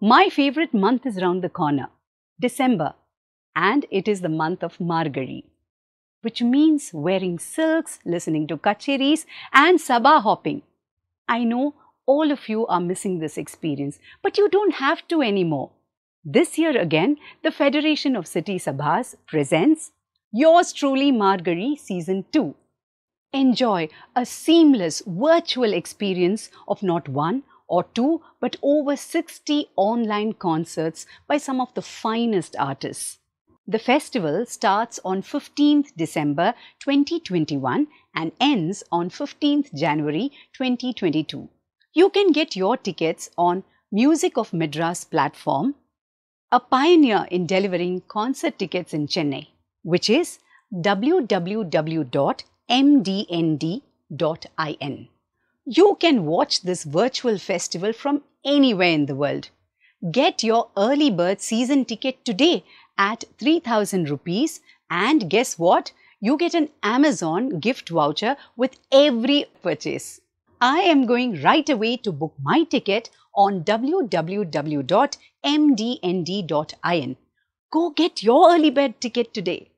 My favorite month is round the corner, December, and it is the month of Margari, which means wearing silks, listening to kacheris, and sabah hopping. I know all of you are missing this experience, but you don't have to anymore. This year again, the Federation of City Sabhas presents Yours Truly Margari Season 2. Enjoy a seamless virtual experience of not one or two, but over 60 online concerts by some of the finest artists. The festival starts on 15th December 2021 and ends on 15th January 2022. You can get your tickets on Music of Madras platform, a pioneer in delivering concert tickets in Chennai, which is www.mdnd.in. You can watch this virtual festival from anywhere in the world. Get your early bird season ticket today at 3000 rupees and guess what? You get an Amazon gift voucher with every purchase. I am going right away to book my ticket on www.mdnd.in. Go get your early bird ticket today.